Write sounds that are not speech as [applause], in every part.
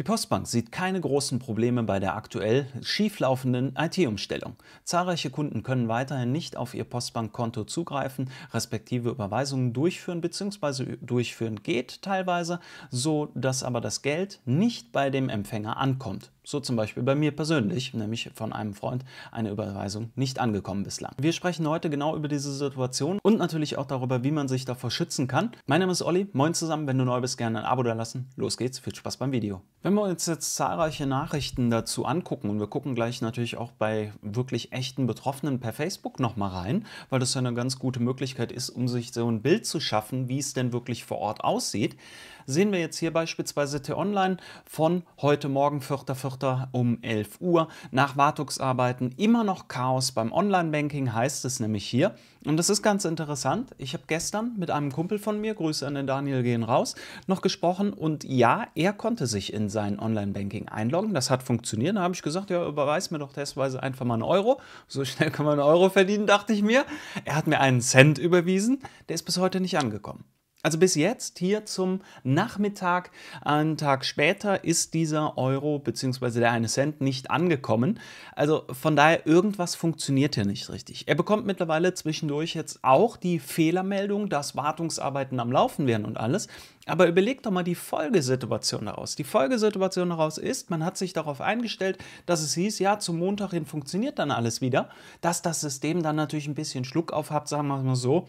Die Postbank sieht keine großen Probleme bei der aktuell schieflaufenden IT-Umstellung. Zahlreiche Kunden können weiterhin nicht auf ihr Postbankkonto zugreifen, respektive Überweisungen durchführen bzw. durchführen geht teilweise, so dass aber das Geld nicht bei dem Empfänger ankommt. So zum Beispiel bei mir persönlich, nämlich von einem Freund, eine Überweisung nicht angekommen bislang. Wir sprechen heute genau über diese Situation und natürlich auch darüber, wie man sich davor schützen kann. Mein Name ist Olli, moin zusammen, wenn du neu bist, gerne ein Abo da lassen. Los geht's, viel Spaß beim Video. Wenn wir uns jetzt zahlreiche Nachrichten dazu angucken und wir gucken gleich natürlich auch bei wirklich echten Betroffenen per Facebook nochmal rein, weil das ja eine ganz gute Möglichkeit ist, um sich so ein Bild zu schaffen, wie es denn wirklich vor Ort aussieht, sehen wir jetzt hier beispielsweise T-Online von heute Morgen, 4.4. um 11 Uhr, nach Wartungsarbeiten immer noch Chaos beim Online-Banking, heißt es nämlich hier. Und das ist ganz interessant. Ich habe gestern mit einem Kumpel von mir, Grüße an den Daniel gehen raus, noch gesprochen und ja, er konnte sich in sein Online-Banking einloggen. Das hat funktioniert. Da habe ich gesagt, ja, überweis mir doch testweise einfach mal einen Euro. So schnell kann man einen Euro verdienen, dachte ich mir. Er hat mir einen Cent überwiesen. Der ist bis heute nicht angekommen. Also bis jetzt hier zum Nachmittag, einen Tag später, ist dieser Euro bzw. der eine Cent nicht angekommen. Also von daher, irgendwas funktioniert hier nicht richtig. Er bekommt mittlerweile zwischendurch jetzt auch die Fehlermeldung, dass Wartungsarbeiten am Laufen wären und alles. Aber überlegt doch mal die Folgesituation daraus. Die Folgesituation daraus ist, man hat sich darauf eingestellt, dass es hieß, ja, zum Montag hin funktioniert dann alles wieder, dass das System dann natürlich ein bisschen Schluck auf hat, sagen wir mal so,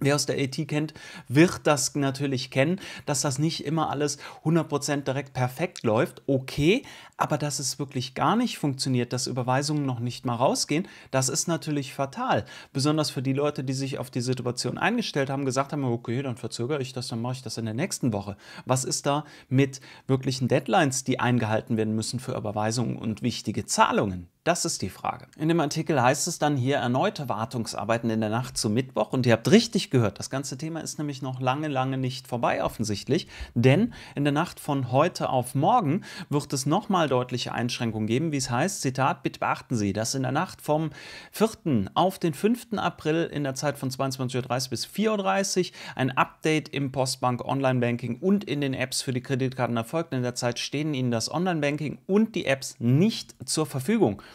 Wer aus der IT kennt, wird das natürlich kennen, dass das nicht immer alles 100% direkt perfekt läuft. Okay, aber dass es wirklich gar nicht funktioniert, dass Überweisungen noch nicht mal rausgehen, das ist natürlich fatal. Besonders für die Leute, die sich auf die Situation eingestellt haben, gesagt haben, okay, dann verzögere ich das, dann mache ich das in der nächsten Woche. Was ist da mit wirklichen Deadlines, die eingehalten werden müssen für Überweisungen und wichtige Zahlungen? Das ist die Frage. In dem Artikel heißt es dann hier erneute Wartungsarbeiten in der Nacht zu Mittwoch und ihr habt richtig gehört, das ganze Thema ist nämlich noch lange, lange nicht vorbei offensichtlich, denn in der Nacht von heute auf morgen wird es nochmal deutliche Einschränkungen geben, wie es heißt, Zitat, bitte beachten Sie, dass in der Nacht vom 4. auf den 5. April in der Zeit von 22.30 Uhr bis 4.30 Uhr ein Update im Postbank Online Banking und in den Apps für die Kreditkarten erfolgt. In der Zeit stehen Ihnen das Online Banking und die Apps nicht zur Verfügung.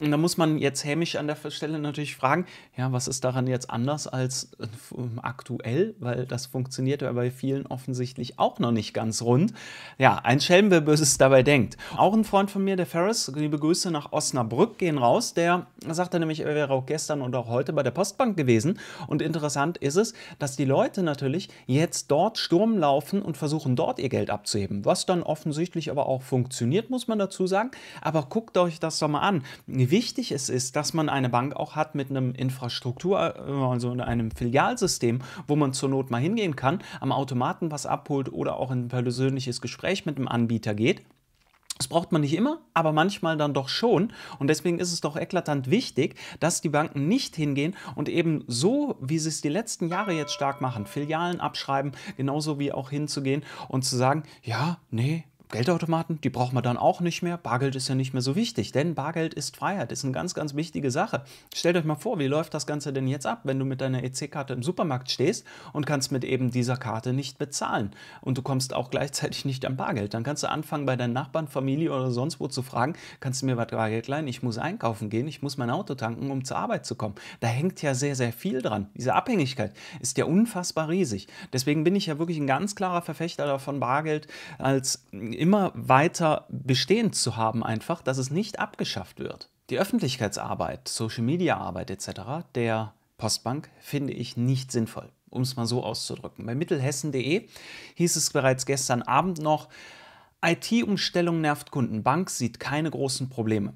Und da muss man jetzt hämisch an der Stelle natürlich fragen, ja, was ist daran jetzt anders als äh, ähm, aktuell? Weil das funktioniert ja bei vielen offensichtlich auch noch nicht ganz rund. Ja, ein Schelm, wer Böses dabei denkt. Auch ein Freund von mir, der Ferris, liebe Grüße nach Osnabrück gehen raus, der sagte nämlich, er wäre auch gestern und auch heute bei der Postbank gewesen. Und interessant ist es, dass die Leute natürlich jetzt dort Sturm laufen und versuchen dort ihr Geld abzuheben. Was dann offensichtlich aber auch funktioniert, muss man dazu sagen. Aber guckt euch das doch mal an wichtig es ist, dass man eine Bank auch hat mit einem Infrastruktur, äh, also einem Filialsystem, wo man zur Not mal hingehen kann, am Automaten was abholt oder auch in ein persönliches Gespräch mit einem Anbieter geht. Das braucht man nicht immer, aber manchmal dann doch schon. Und deswegen ist es doch eklatant wichtig, dass die Banken nicht hingehen und eben so, wie sie es die letzten Jahre jetzt stark machen, Filialen abschreiben, genauso wie auch hinzugehen und zu sagen, ja, nee, Geldautomaten, die braucht man dann auch nicht mehr. Bargeld ist ja nicht mehr so wichtig, denn Bargeld ist Freiheit, ist eine ganz, ganz wichtige Sache. Stellt euch mal vor, wie läuft das Ganze denn jetzt ab, wenn du mit deiner EC-Karte im Supermarkt stehst und kannst mit eben dieser Karte nicht bezahlen und du kommst auch gleichzeitig nicht an Bargeld. Dann kannst du anfangen, bei deinen Nachbarn, Familie oder sonst wo zu fragen, kannst du mir was Bargeld leihen? Ich muss einkaufen gehen, ich muss mein Auto tanken, um zur Arbeit zu kommen. Da hängt ja sehr, sehr viel dran. Diese Abhängigkeit ist ja unfassbar riesig. Deswegen bin ich ja wirklich ein ganz klarer Verfechter davon, Bargeld als immer weiter bestehend zu haben, einfach, dass es nicht abgeschafft wird. Die Öffentlichkeitsarbeit, Social Media Arbeit etc. der Postbank finde ich nicht sinnvoll, um es mal so auszudrücken. Bei mittelhessen.de hieß es bereits gestern Abend noch: IT-Umstellung nervt Kunden, Bank sieht keine großen Probleme.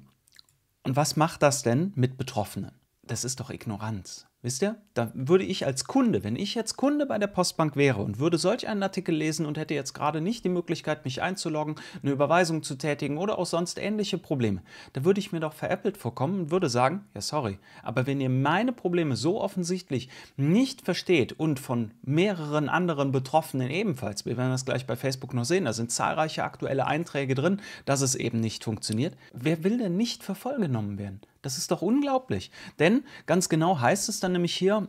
Und was macht das denn mit Betroffenen? Das ist doch Ignoranz. Wisst ihr? Da würde ich als Kunde, wenn ich jetzt Kunde bei der Postbank wäre und würde solch einen Artikel lesen und hätte jetzt gerade nicht die Möglichkeit, mich einzuloggen, eine Überweisung zu tätigen oder auch sonst ähnliche Probleme, da würde ich mir doch veräppelt vorkommen und würde sagen, ja sorry, aber wenn ihr meine Probleme so offensichtlich nicht versteht und von mehreren anderen Betroffenen ebenfalls, wir werden das gleich bei Facebook noch sehen, da sind zahlreiche aktuelle Einträge drin, dass es eben nicht funktioniert, wer will denn nicht für werden? Das ist doch unglaublich. Denn ganz genau heißt es dann nämlich hier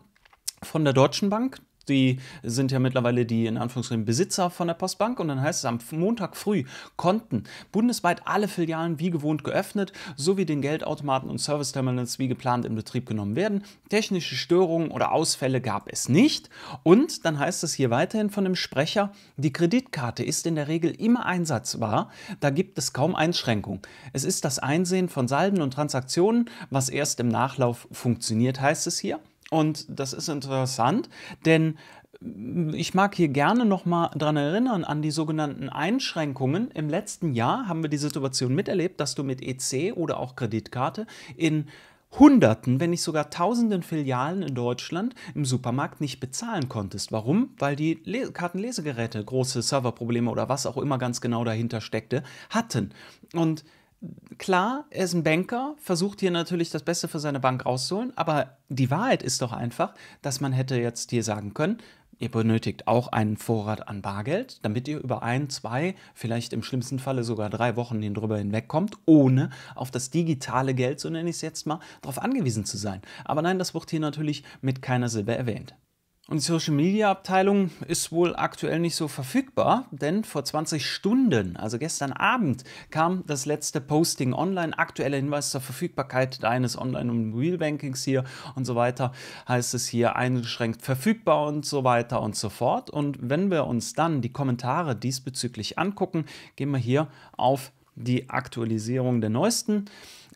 von der Deutschen Bank, die sind ja mittlerweile die in Anführungsstrichen Besitzer von der Postbank und dann heißt es am Montag früh konnten bundesweit alle Filialen wie gewohnt geöffnet, sowie den Geldautomaten und Serviceterminals wie geplant in Betrieb genommen werden. Technische Störungen oder Ausfälle gab es nicht und dann heißt es hier weiterhin von dem Sprecher, die Kreditkarte ist in der Regel immer einsatzbar, da gibt es kaum Einschränkungen. Es ist das Einsehen von Salden und Transaktionen, was erst im Nachlauf funktioniert, heißt es hier. Und das ist interessant, denn mm, ich mag hier gerne nochmal dran erinnern an die sogenannten Einschränkungen. Im letzten Jahr haben wir die Situation miterlebt, dass du mit EC oder auch Kreditkarte in Hunderten, wenn nicht sogar Tausenden Filialen in Deutschland im Supermarkt nicht bezahlen konntest. Warum? Weil die Le Kartenlesegeräte große Serverprobleme oder was auch immer ganz genau dahinter steckte, hatten. Und klar, er ist ein Banker, versucht hier natürlich das Beste für seine Bank rauszuholen, aber die Wahrheit ist doch einfach, dass man hätte jetzt hier sagen können, ihr benötigt auch einen Vorrat an Bargeld, damit ihr über ein, zwei, vielleicht im schlimmsten Falle sogar drei Wochen hin drüber hinwegkommt, ohne auf das digitale Geld, so nenne ich es jetzt mal, darauf angewiesen zu sein. Aber nein, das wird hier natürlich mit keiner Silbe erwähnt. Und die Social Media Abteilung ist wohl aktuell nicht so verfügbar, denn vor 20 Stunden, also gestern Abend, kam das letzte Posting online. Aktueller Hinweis zur Verfügbarkeit deines Online- und Mobilbankings hier und so weiter. Heißt es hier eingeschränkt verfügbar und so weiter und so fort. Und wenn wir uns dann die Kommentare diesbezüglich angucken, gehen wir hier auf die Aktualisierung der neuesten.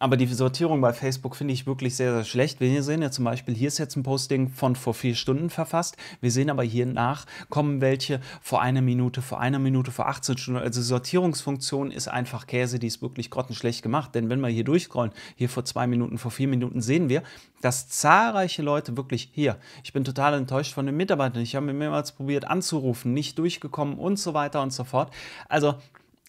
Aber die Sortierung bei Facebook finde ich wirklich sehr, sehr schlecht. Wir sehen ja zum Beispiel, hier ist jetzt ein Posting von vor vier Stunden verfasst. Wir sehen aber hier nach kommen welche vor einer Minute, vor einer Minute, vor 18 Stunden. Also Sortierungsfunktion ist einfach Käse, die ist wirklich grottenschlecht gemacht. Denn wenn wir hier durchscrollen, hier vor zwei Minuten, vor vier Minuten, sehen wir, dass zahlreiche Leute wirklich hier, ich bin total enttäuscht von den Mitarbeitern, ich habe mir mehrmals probiert anzurufen, nicht durchgekommen und so weiter und so fort. Also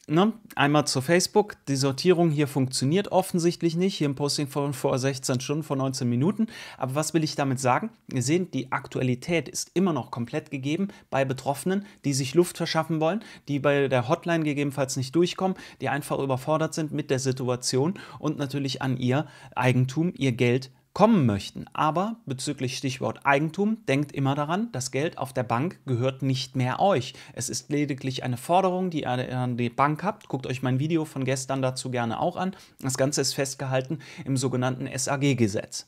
ne, einmal zu Facebook. Die Sortierung hier funktioniert offensichtlich nicht. Hier im Posting von vor 16 Stunden, vor 19 Minuten. Aber was will ich damit sagen? Ihr seht, die Aktualität ist immer noch komplett gegeben bei Betroffenen, die sich Luft verschaffen wollen, die bei der Hotline gegebenenfalls nicht durchkommen, die einfach überfordert sind mit der Situation und natürlich an ihr Eigentum, ihr Geld kommen möchten. Aber bezüglich Stichwort Eigentum, denkt immer daran, das Geld auf der Bank gehört nicht mehr euch. Es ist lediglich eine Forderung, die ihr an die Bank habt. Guckt euch mein Video von gestern dazu gerne auch an. Das Ganze ist festgehalten im sogenannten SAG-Gesetz.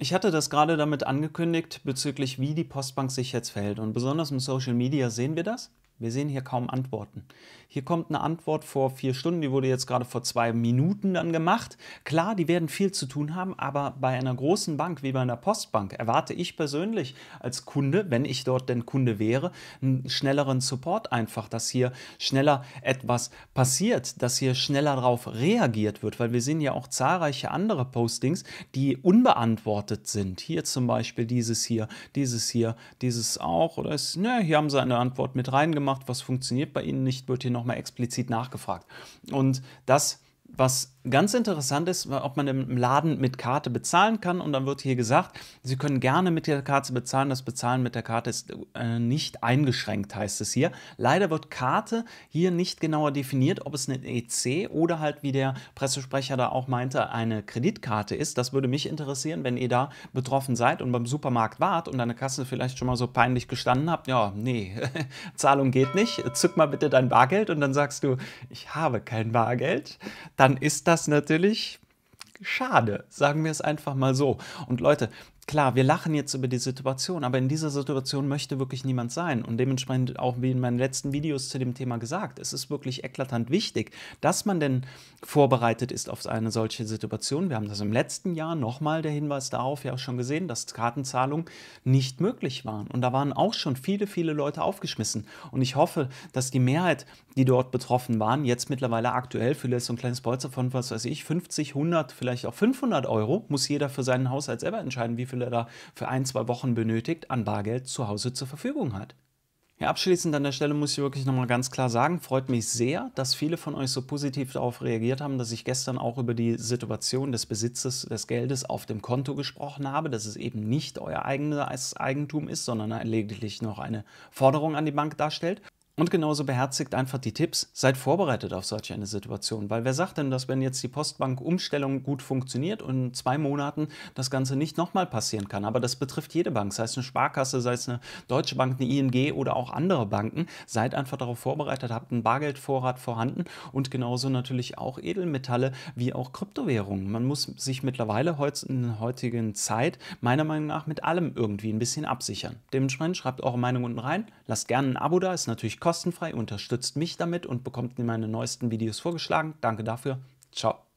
Ich hatte das gerade damit angekündigt bezüglich, wie die Postbank sich jetzt verhält. Und besonders im Social Media sehen wir das. Wir sehen hier kaum Antworten. Hier kommt eine Antwort vor vier Stunden, die wurde jetzt gerade vor zwei Minuten dann gemacht. Klar, die werden viel zu tun haben, aber bei einer großen Bank wie bei einer Postbank erwarte ich persönlich als Kunde, wenn ich dort denn Kunde wäre, einen schnelleren Support einfach, dass hier schneller etwas passiert, dass hier schneller darauf reagiert wird, weil wir sehen ja auch zahlreiche andere Postings, die unbeantwortet sind. Hier zum Beispiel dieses hier, dieses hier, dieses auch. Oder ist, ne, hier haben sie eine Antwort mit reingemacht gemacht, was funktioniert bei Ihnen nicht, wird hier nochmal explizit nachgefragt. Und das, was Ganz interessant ist, ob man im Laden mit Karte bezahlen kann und dann wird hier gesagt, Sie können gerne mit der Karte bezahlen, das Bezahlen mit der Karte ist äh, nicht eingeschränkt, heißt es hier. Leider wird Karte hier nicht genauer definiert, ob es eine EC oder halt, wie der Pressesprecher da auch meinte, eine Kreditkarte ist. Das würde mich interessieren, wenn ihr da betroffen seid und beim Supermarkt wart und an Kasse vielleicht schon mal so peinlich gestanden habt, ja, nee, [laughs] Zahlung geht nicht, zück mal bitte dein Bargeld und dann sagst du, ich habe kein Bargeld, dann ist das das natürlich schade, sagen wir es einfach mal so. Und Leute, klar, wir lachen jetzt über die Situation, aber in dieser Situation möchte wirklich niemand sein. Und dementsprechend auch wie in meinen letzten Videos zu dem Thema gesagt, es ist wirklich eklatant wichtig, dass man denn vorbereitet ist auf eine solche Situation. Wir haben das im letzten Jahr nochmal der Hinweis darauf ja auch schon gesehen, dass Kartenzahlungen nicht möglich waren. Und da waren auch schon viele, viele Leute aufgeschmissen. Und ich hoffe, dass die Mehrheit, die dort betroffen waren, jetzt mittlerweile aktuell für so ein kleines Polster von, was weiß ich, 50, 100, vielleicht auch 500 Euro, muss jeder für seinen Haushalt selber entscheiden, wie viel er da für ein, zwei Wochen benötigt, an Bargeld zu Hause zur Verfügung hat. Ja, abschließend an der Stelle muss ich wirklich nochmal ganz klar sagen, freut mich sehr, dass viele von euch so positiv darauf reagiert haben, dass ich gestern auch über die Situation des Besitzes des Geldes auf dem Konto gesprochen habe, dass es eben nicht euer eigenes Eigentum ist, sondern lediglich noch eine Forderung an die Bank darstellt. Und genauso beherzigt einfach die Tipps, seid vorbereitet auf solch eine Situation. Weil wer sagt denn, dass wenn jetzt die Postbank-Umstellung gut funktioniert und in zwei Monaten das Ganze nicht nochmal passieren kann? Aber das betrifft jede Bank, sei es eine Sparkasse, sei es eine Deutsche Bank, eine ING oder auch andere Banken. Seid einfach darauf vorbereitet, habt einen Bargeldvorrat vorhanden und genauso natürlich auch Edelmetalle wie auch Kryptowährungen. Man muss sich mittlerweile in der heutigen Zeit meiner Meinung nach mit allem irgendwie ein bisschen absichern. Dementsprechend schreibt eure Meinung unten rein, lasst gerne ein Abo da, ist natürlich kostenlos kostenfrei, unterstützt mich damit und bekommt meine neuesten Videos vorgeschlagen. Danke dafür. Ciao.